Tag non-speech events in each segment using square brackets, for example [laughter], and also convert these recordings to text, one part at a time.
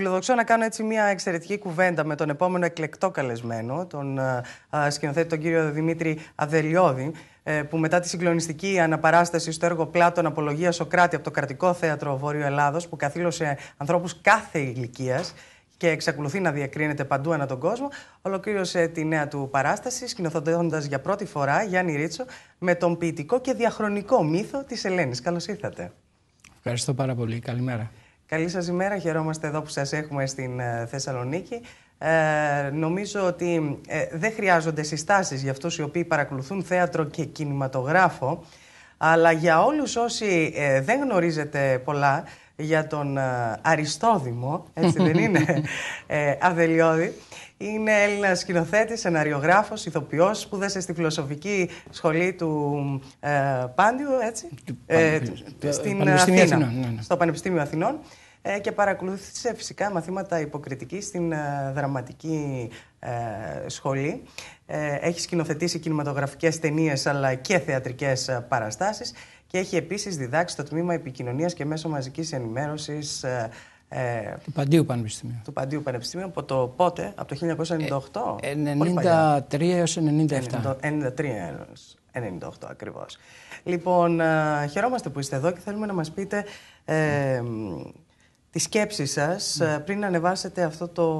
φιλοδοξώ να κάνω έτσι μια εξαιρετική κουβέντα με τον επόμενο εκλεκτό καλεσμένο, τον ε, σκηνοθέτη τον κύριο Δημήτρη Αδελιώδη, ε, που μετά τη συγκλονιστική αναπαράσταση στο έργο Πλάτων Απολογίας Σοκράτη από το Κρατικό Θέατρο Βόρειο Ελλάδος, που καθήλωσε ανθρώπους κάθε ηλικίας, και εξακολουθεί να διακρίνεται παντού ανά τον κόσμο, ολοκλήρωσε τη νέα του παράσταση, σκηνοθετώντας για πρώτη φορά Γιάννη Ρίτσο με τον ποιητικό και διαχρονικό μύθο της Ελένης. Καλώς ήρθατε. Ευχαριστώ πάρα πολύ. Καλημέρα. Καλή σας ημέρα, χαιρόμαστε εδώ που σας έχουμε στην ε, Θεσσαλονίκη. Ε, νομίζω ότι ε, δεν χρειάζονται συστάσεις για αυτούς οι οποίοι παρακολουθούν θέατρο και κινηματογράφο, αλλά για όλους όσοι ε, δεν γνωρίζετε πολλά για τον Αριστόδημο, έτσι δεν είναι, [laughs] Αδελιώδη, είναι Έλληνας σκηνοθέτης, σεναριογράφος, ηθοποιός. Σπούδασε στη φιλοσοφική σχολή του ε, Πάντιου, έτσι. Ε, ε, στην Αθήνα. Ναι, ναι. Στο Πανεπιστήμιο Αθηνών. Ε, και παρακολούθησε φυσικά μαθήματα υποκριτική στην δραματική σχολή. έχει σκηνοθετήσει κινηματογραφικές ταινίες, αλλά και θεατρικές παραστάσεις και έχει επίσης διδάξει το τμήμα επικοινωνίας και μέσω μαζικής ενημέρωσης ε, του Παντίου Πανεπιστημίου. Του Παντίου Πανεπιστημίου από το πότε, από το 1998. Ε, 93 έω 97. 93 98 ακριβώς. Λοιπόν, ε, χαιρόμαστε που είστε εδώ και θέλουμε να μας πείτε ε, τη σκέψη σας ναι. ε, πριν ανεβάσετε αυτό το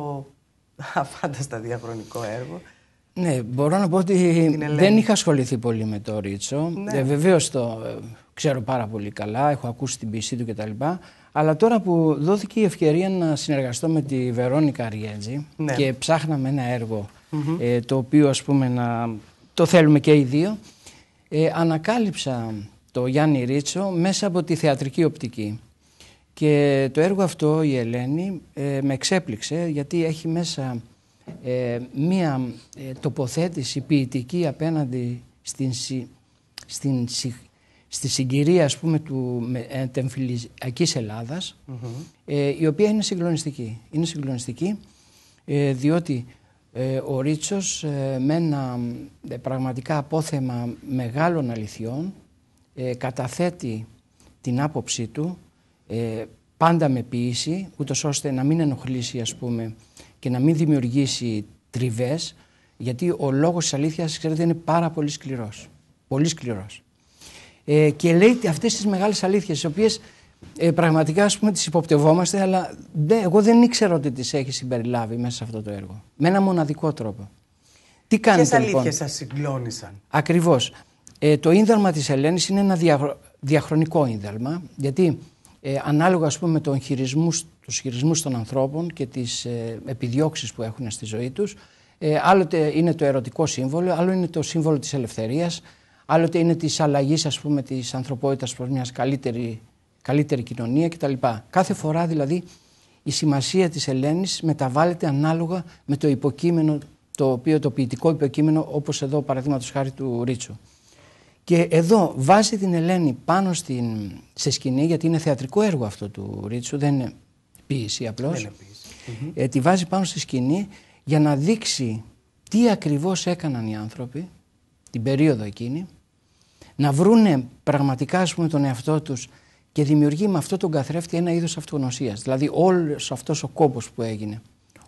[laughs] αφάνταστα διαχρονικό έργο. Ναι, μπορώ να πω ότι δεν είχα ασχοληθεί πολύ με το Ρίτσο. Ναι. Ε, Βεβαίως το ε, ξέρω πάρα πολύ καλά, έχω ακούσει την ποιησή του κτλ. Αλλά τώρα που δόθηκε η ευκαιρία να συνεργαστώ με τη Βερόνικα Αριέντζη ναι. και ψάχναμε ένα ε, το οποίο ας πούμε να το θέλουμε και οι δύο, ε, ανακάλυψα το Γιάννη Ρίτσο μέσα από τη θεατρική οπτική. Και το έργο αυτό η Ελένη ε, με εξέπληξε γιατί έχει μέσα μία τοποθέτηση ποιητική απέναντι στην, στην στη συγκυρία ας πούμε του ε, εμφυλιακης Ελλάδας ε, η οποία είναι συγκλονιστική. Είναι συγκλονιστική ε, διότι ο Ρίτσος με ένα πραγματικά απόθεμα μεγάλων αληθιών καταθέτει την άποψή του πάντα με ποιήση ούτως ώστε να μην ενοχλήσει ας πούμε και να μην δημιουργήσει τριβές γιατί ο λόγος της αλήθειας ξέρετε είναι πάρα πολύ σκληρός. Πολύ σκληρός ε, και λέει αυτές τις μεγάλες αλήθειες τις οποίες ε, πραγματικά ας πούμε τις υποπτευόμαστε αλλά δε, εγώ δεν ήξερα ότι τις έχει συμπεριλάβει μέσα σε αυτό το έργο με ένα μοναδικό τρόπο. Τι κάνετε Ποιες αλήθειες λοιπόν. σας συγκλώνησαν. Ακριβώς. Ε, το ίνδαλμα της Ελένης είναι ένα διαχρονικό ίνδαλμα γιατί ε, ανάλογα ας πούμε με τον χειρισμού τους χειρισμούς των ανθρώπων και τις ε, επιδιώξεις που έχουν στη ζωή τους ε, άλλοτε είναι το ερωτικό σύμβολο, άλλο είναι το σύμβολο της ελευθερίας άλλοτε είναι της αλλαγής ας πούμε της ανθρωπότητας προς μια καλύτερη, καλύτερη κοινωνία κτλ. Κάθε φορά δηλαδή η σημασία της Ελένης μεταβάλλεται ανάλογα με το υποκείμενο το οποίο το ποιητικό υποκείμενο όπως εδώ παραδείγματος χάρη του Ρίτσου. Και εδώ βάζει την Ελένη πάνω στην, σε σκηνή γιατί είναι θεατρικό έργο αυτό του Ρίτσου δεν είναι ποιήση απλώς. Είναι ποιήση. Ε, τη βάζει πάνω στη σκηνή για να δείξει τι ακριβώς έκαναν οι άνθρωποι την περίοδο εκείνη να βρούνε πραγματικά ας πούμε, τον εαυτό τους και δημιουργεί με αυτό τον καθρέφτη ένα είδος αυτογνωσίας. Δηλαδή όλος αυτός ο κόπος που έγινε,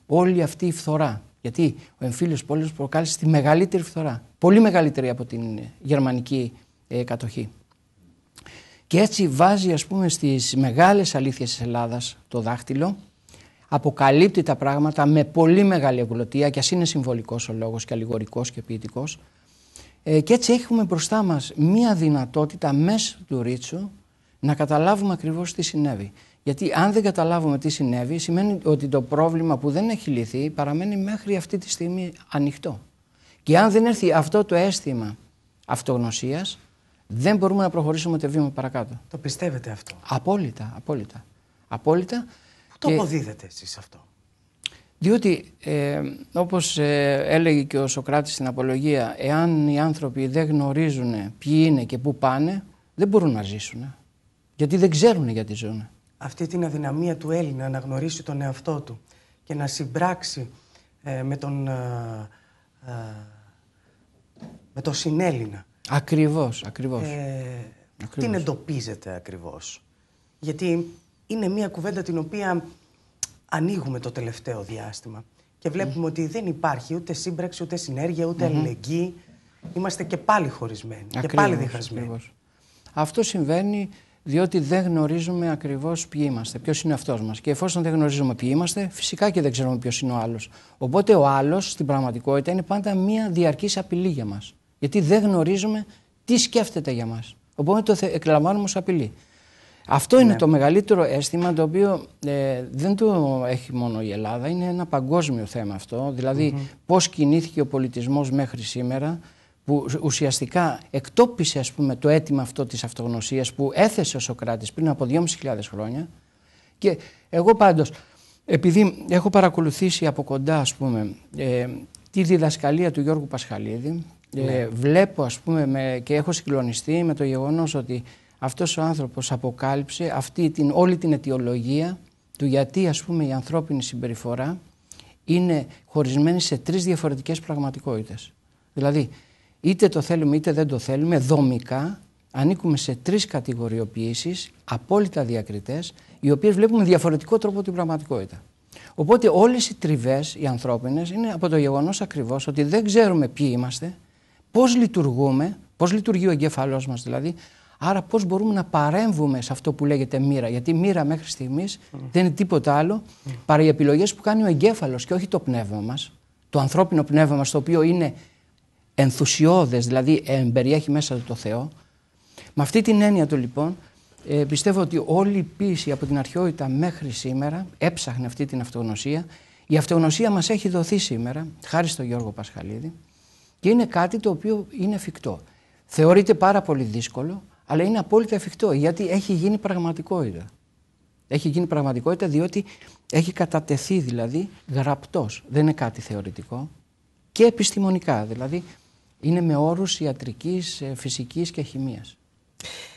όλη αυτή η φθορά. Γιατί ο εμφύλιος πόλεμος προκάλεσε τη μεγαλύτερη φθορά, πολύ μεγαλύτερη από την ε, γερμανική ε, κατοχή. Και έτσι βάζει ας πούμε στις μεγάλες αλήθειες της Ελλάδας το δάχτυλο, αποκαλύπτει τα πράγματα με πολύ μεγάλη ευγλωτία και ας είναι συμβολικός ο λόγος και αλληγορικός και ποιητικός, ε, και έτσι έχουμε μπροστά μας μία δυνατότητα μέσα του ρίτσου να καταλάβουμε ακριβώς τι συνέβη. Γιατί αν δεν καταλάβουμε τι συνέβη, σημαίνει ότι το πρόβλημα που δεν έχει λυθεί παραμένει μέχρι αυτή τη στιγμή ανοιχτό. Και αν δεν έρθει αυτό το αίσθημα αυτογνωσίας, δεν μπορούμε να προχωρήσουμε το βήμα παρακάτω. Το πιστεύετε αυτό. Απόλυτα, απόλυτα. απόλυτα Πού το και... αποδίδετε εσείς αυτό. Διότι, ε, όπως ε, έλεγε και ο Σοκράτης στην Απολογία, εάν οι άνθρωποι δεν γνωρίζουν ποιοι είναι και πού πάνε, δεν μπορούν να ζήσουν. Γιατί δεν ξέρουν γιατί ζουν. Αυτή την αδυναμία του Έλληνα να γνωρίσει τον εαυτό του και να συμπράξει ε, με τον ε, με τον συνέλληνα. Ακριβώς, ακριβώς. Την εντοπίζεται ακριβώς. Γιατί είναι μια κουβέντα την οποία ανοίγουμε το τελευταίο διάστημα και βλέπουμε ότι δεν υπάρχει ούτε σύμπραξη, ούτε συνέργεια, αλληλεγγύη. Είμαστε και πάλι χωρισμένοι ακριβώς, και πάλι διχασμένοι. Αυτό συμβαίνει διότι δεν γνωρίζουμε ακριβώς ποιοι είμαστε, ποιος είναι αυτός μας. Και εφόσον δεν γνωρίζουμε ποιοι είμαστε, φυσικά και δεν ξέρουμε ποιος είναι ο άλλος. Οπότε ο άλλος στην πραγματικότητα είναι πάντα μια διαρκής απειλή για μας. Γιατί δεν γνωρίζουμε τι σκέφτεται για μας. Οπότε το εκλαμβάνουμε ως απειλή. Αυτό είναι ναι. το μεγαλύτερο αίσθημα το οποίο ε, δεν το έχει μόνο η Ελλάδα, είναι ένα παγκόσμιο θέμα αυτό. Δηλαδή πώς κινήθηκε ο πολιτισμός μέχρι σήμερα που ουσιαστικά εκτόπισε ας πούμε, το αίτημα αυτό της αυτογνωσίας που έθεσε ο Σοκράτης πριν από 2.500 χρόνια. Και εγώ πάντως, επειδή έχω παρακολουθήσει από κοντά πούμε, ε, τη διδασκαλία του Γιώργου Πασχαλίδη, ναι. ε, βλέπω ας πούμε με, και έχω συγκλονιστεί με το γεγονός ότι αυτός ο άνθρωπος αποκάλυψε αυτή την, όλη την αιτιολογία του γιατί ας πούμε η ανθρώπινη συμπεριφορά είναι χωρισμένη σε τρεις διαφορετικές πραγματικότητες. Δηλαδή είτε το θέλουμε είτε δεν το θέλουμε δομικά ανήκουμε σε τρεις κατηγοριοποιήσεις απόλυτα διακριτές οι οποίες βλέπουμε διαφορετικό τρόπο την πραγματικότητα. Οπότε όλες οι τριβές οι ανθρώπινες είναι από το γεγονός ακριβώς ότι δεν ξέρουμε ποιοι είμαστε, πώς λειτουργούμε, πώς λειτουργεί ο εγκέφαλός μας δηλαδή, Άρα πώς μπορούμε να παρέμβουμε σε αυτό που λέγεται μοίρα. Γιατί μοίρα μέχρι στιγμής δεν είναι τίποτα άλλο παρά οι επιλογές που κάνει ο εγκέφαλος και όχι το πνεύμα μας. Το ανθρώπινο πνεύμα μας το οποίο είναι ενθουσιώδες, δηλαδή περιέχει μέσα του το Θεό. Με αυτή την έννοια του λοιπόν ε, πιστεύω ότι όλη η ποίηση από την αρχαιότητα μέχρι σήμερα έψαχνε αυτή την αυτογνωσία. Η αυτογνωσία μας έχει δοθεί σήμερα, χάρη στον Γιώργο Πασχαλίδη, και είναι κάτι το οποίο είναι εφικτό. Θεωρείται πάρα πολύ δύσκολο, αλλά είναι απόλυτα εφικτό γιατί έχει γίνει πραγματικότητα. Έχει γίνει πραγματικότητα διότι έχει κατατεθεί δηλαδή γραπτός, δεν είναι κάτι θεωρητικό και επιστημονικά δηλαδή είναι με όρους ιατρικής, ε, φυσικής και χημίας.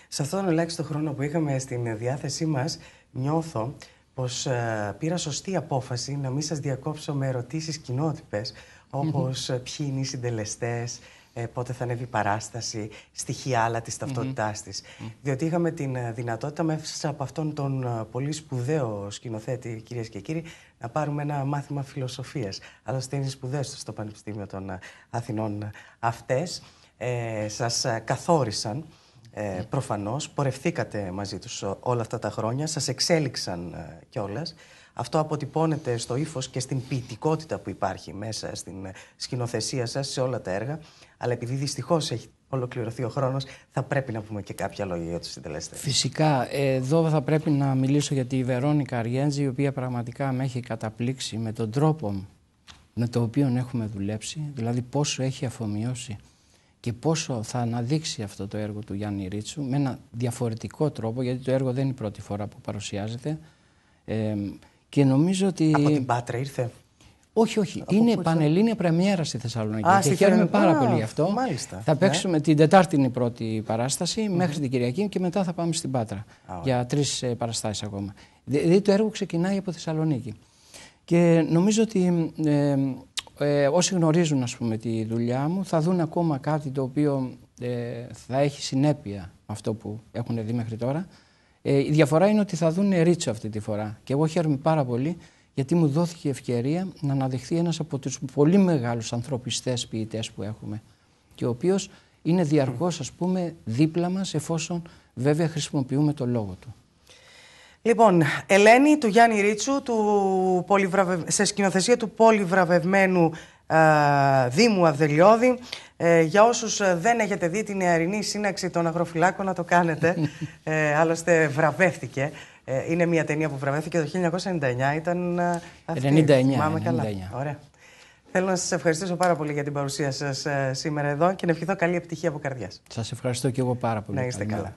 Σε αυτόν τον ελάχιστο χρόνο που είχαμε στην διάθεσή μας νιώθω πως ε, πήρα σωστή απόφαση να μην σας διακόψω με ερωτήσεις κοινότυπες όπως ε, ποιοι είναι οι συντελεστές, ε, πότε θα ανέβει η παράσταση, στοιχεία άλλα της ταυτοτητας της. Διότι είχαμε την ε, δυνατότητα μέσα από αυτόν τον ε, πολύ σπουδαίο σκηνοθέτη, κυρίες και κύριοι, να πάρουμε ένα μάθημα φιλοσοφίας. Άλλωστε είναι σπουδές στο Πανεπιστήμιο των Αθηνών αυτές. Ε, σας καθόρισαν ε, προφανώς, πορευθήκατε μαζί τους όλα αυτά τα χρόνια, σας εξέλιξαν κιόλας. Αυτό αποτυπώνεται στο ύφος και στην ποιητικότητα που υπάρχει μέσα στην ε, σκηνοθεσία σας σε όλα τα έργα. Αλλά επειδή δυστυχώς έχει ολοκληρωθεί ο χρόνος, θα πρέπει να πούμε και κάποια λόγια για τους συντελέστες. Φυσικά. Εδώ θα πρέπει να μιλήσω για τη Βερόνικα Αριέντζη, η οποία πραγματικά με έχει καταπλήξει με τον τρόπο με τον οποίο έχουμε δουλέψει, δηλαδή πόσο έχει αφομοιώσει και πόσο θα αναδείξει αυτό το έργο του Γιάννη Ρίτσου με ένα διαφορετικό τρόπο, γιατί το έργο δεν είναι η πρώτη φορά που παρουσιάζεται. Και νομίζω ότι. Από την Πάτρα ήρθε. Όχι, όχι. Από είναι πανελλήνια πρεμιέρα στη Θεσσαλονίκη. Α, και χαίρομαι πάρα πολύ γι' αυτό. Θα ναι. παίξουμε την Τετάρτη η πρώτη παράσταση, μέχρι την Κυριακή και μετά θα πάμε στην Πάτρα. Για τρεις ε, παραστάσεις ακόμα. Δηλαδή το έργο ξεκινάει από Θεσσαλονίκη. Και νομίζω ότι ε, ε, όσοι γνωρίζουν ας πούμε, τη δουλειά μου θα δουν ακόμα κάτι το οποίο ε, θα έχει συνέπεια αυτό που έχουν δει μέχρι τώρα. Ε, η διαφορά είναι ότι θα δουν ρίτσο αυτή τη φορά. Και εγώ χαίρομαι πάρα πολύ γιατί μου δόθηκε ευκαιρία να αναδεχθεί ένας από τους πολύ μεγάλους ανθρωπιστές ποιητέ που έχουμε και ο οποίος είναι διαρκώς ας πούμε δίπλα μας εφόσον βέβαια χρησιμοποιούμε το λόγο του. Λοιπόν, Ελένη του Γιάννη Ρίτσου του σε σκηνοθεσία του πολυβραβευμένου ε, Δήμου Αυδελιώδη. Ε, για όσους ε, δεν έχετε δει την νεαρινή σύναξη των αγροφυλάκων να το κάνετε, [laughs] άλλωστε βραβεύτηκε. είναι μια ταινία που βραβεύτηκε το 1999, ήταν αυτή, 99, 99. καλά. Ωραία. Θέλω να σας ευχαριστήσω πάρα πολύ για την παρουσία σας σήμερα εδώ και να ευχηθώ καλή επιτυχία από καρδιάς. Σας ευχαριστώ και εγώ πάρα πολύ. Να είστε καλά.